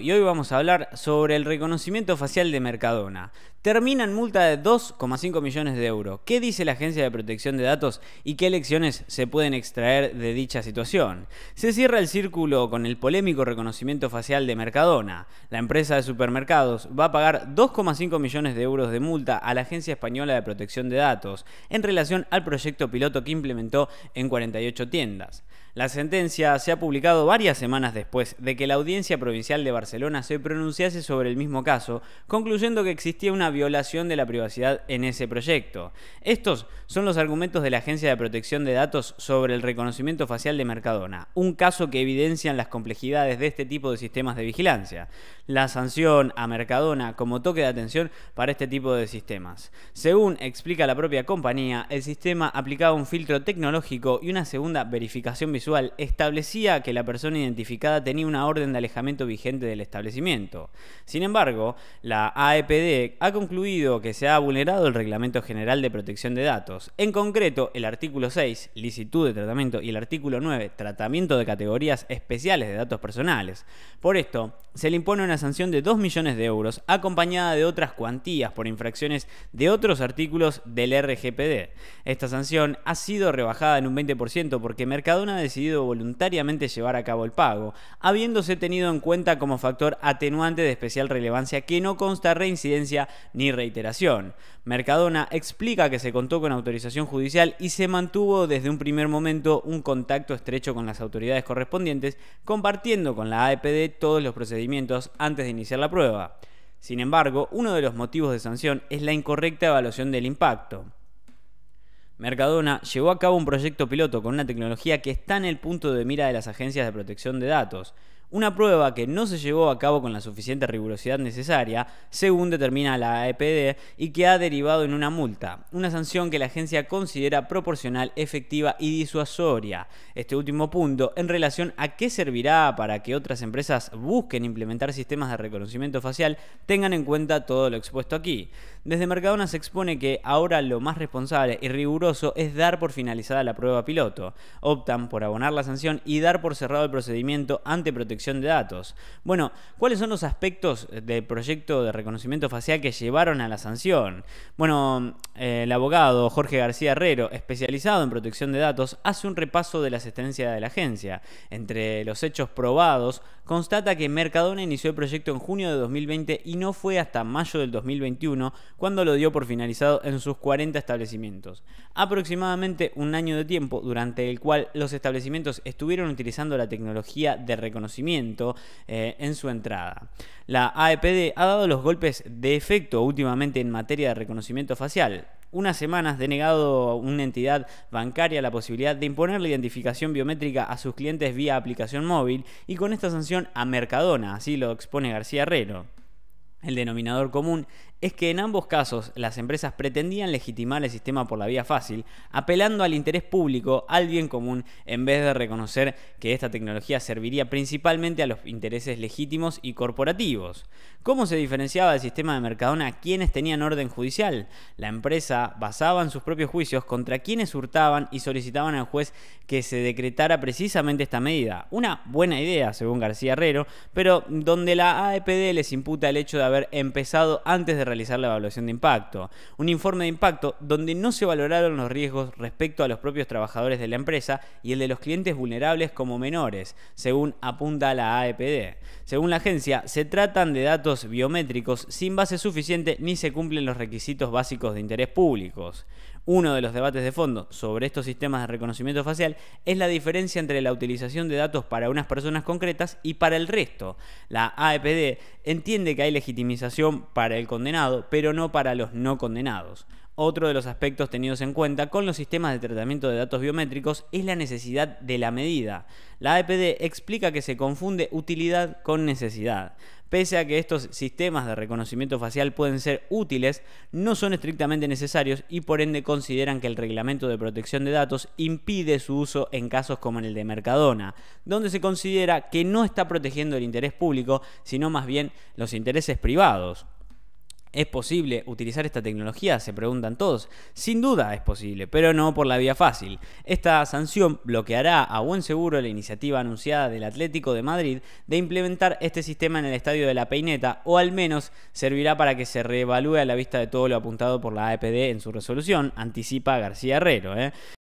Y hoy vamos a hablar sobre el reconocimiento facial de Mercadona termina en multa de 2,5 millones de euros. ¿Qué dice la Agencia de Protección de Datos y qué lecciones se pueden extraer de dicha situación? Se cierra el círculo con el polémico reconocimiento facial de Mercadona. La empresa de supermercados va a pagar 2,5 millones de euros de multa a la Agencia Española de Protección de Datos en relación al proyecto piloto que implementó en 48 tiendas. La sentencia se ha publicado varias semanas después de que la Audiencia Provincial de Barcelona se pronunciase sobre el mismo caso, concluyendo que existía una violación de la privacidad en ese proyecto. Estos son los argumentos de la Agencia de Protección de Datos sobre el reconocimiento facial de Mercadona, un caso que evidencian las complejidades de este tipo de sistemas de vigilancia, la sanción a Mercadona como toque de atención para este tipo de sistemas. Según explica la propia compañía, el sistema aplicaba un filtro tecnológico y una segunda verificación visual establecía que la persona identificada tenía una orden de alejamiento vigente del establecimiento. Sin embargo, la AEPD ha concluido que se ha vulnerado el Reglamento General de Protección de Datos, en concreto el artículo 6, licitud de tratamiento, y el artículo 9, tratamiento de categorías especiales de datos personales. Por esto, se le impone una sanción de 2 millones de euros, acompañada de otras cuantías por infracciones de otros artículos del RGPD. Esta sanción ha sido rebajada en un 20% porque Mercadona ha decidido voluntariamente llevar a cabo el pago, habiéndose tenido en cuenta como factor atenuante de especial relevancia que no consta reincidencia ni reiteración. Mercadona explica que se contó con autorización judicial y se mantuvo desde un primer momento un contacto estrecho con las autoridades correspondientes, compartiendo con la AEPD todos los procedimientos antes de iniciar la prueba. Sin embargo, uno de los motivos de sanción es la incorrecta evaluación del impacto. Mercadona llevó a cabo un proyecto piloto con una tecnología que está en el punto de mira de las agencias de protección de datos, una prueba que no se llevó a cabo con la suficiente rigurosidad necesaria, según determina la AEPD, y que ha derivado en una multa, una sanción que la agencia considera proporcional, efectiva y disuasoria. Este último punto, en relación a qué servirá para que otras empresas busquen implementar sistemas de reconocimiento facial, tengan en cuenta todo lo expuesto aquí. Desde Mercadona se expone que ahora lo más responsable y riguroso es dar por finalizada la prueba piloto. Optan por abonar la sanción y dar por cerrado el procedimiento ante protección de datos. Bueno, ¿cuáles son los aspectos eh, del proyecto de reconocimiento facial que llevaron a la sanción? Bueno, eh, el abogado Jorge García Herrero, especializado en protección de datos, hace un repaso de la asistencia de la agencia. Entre los hechos probados, constata que Mercadona inició el proyecto en junio de 2020 y no fue hasta mayo del 2021 cuando lo dio por finalizado en sus 40 establecimientos. Aproximadamente un año de tiempo durante el cual los establecimientos estuvieron utilizando la tecnología de reconocimiento eh, en su entrada. La AEPD ha dado los golpes de efecto últimamente en materia de reconocimiento facial unas semanas denegado a una entidad bancaria la posibilidad de imponer la identificación biométrica a sus clientes vía aplicación móvil y con esta sanción a Mercadona, así lo expone García Herrero. El denominador común es que en ambos casos las empresas pretendían legitimar el sistema por la vía fácil, apelando al interés público, al bien común, en vez de reconocer que esta tecnología serviría principalmente a los intereses legítimos y corporativos. ¿Cómo se diferenciaba el sistema de Mercadona a quienes tenían orden judicial? La empresa basaba en sus propios juicios contra quienes hurtaban y solicitaban al juez que se decretara precisamente esta medida. Una buena idea, según García Herrero, pero donde la AEPD les imputa el hecho de haber empezado antes de realizar la evaluación de impacto. Un informe de impacto donde no se valoraron los riesgos respecto a los propios trabajadores de la empresa y el de los clientes vulnerables como menores, según apunta la AEPD. Según la agencia, se tratan de datos biométricos sin base suficiente ni se cumplen los requisitos básicos de interés públicos. Uno de los debates de fondo sobre estos sistemas de reconocimiento facial es la diferencia entre la utilización de datos para unas personas concretas y para el resto. La AEPD entiende que hay legitimización para el condenado, pero no para los no condenados. Otro de los aspectos tenidos en cuenta con los sistemas de tratamiento de datos biométricos es la necesidad de la medida. La AEPD explica que se confunde utilidad con necesidad. Pese a que estos sistemas de reconocimiento facial pueden ser útiles, no son estrictamente necesarios y por ende consideran que el reglamento de protección de datos impide su uso en casos como en el de Mercadona, donde se considera que no está protegiendo el interés público, sino más bien los intereses privados. ¿Es posible utilizar esta tecnología? Se preguntan todos. Sin duda es posible, pero no por la vía fácil. Esta sanción bloqueará a buen seguro la iniciativa anunciada del Atlético de Madrid de implementar este sistema en el estadio de la Peineta, o al menos servirá para que se reevalúe a la vista de todo lo apuntado por la APD en su resolución, anticipa García Herrero. ¿eh?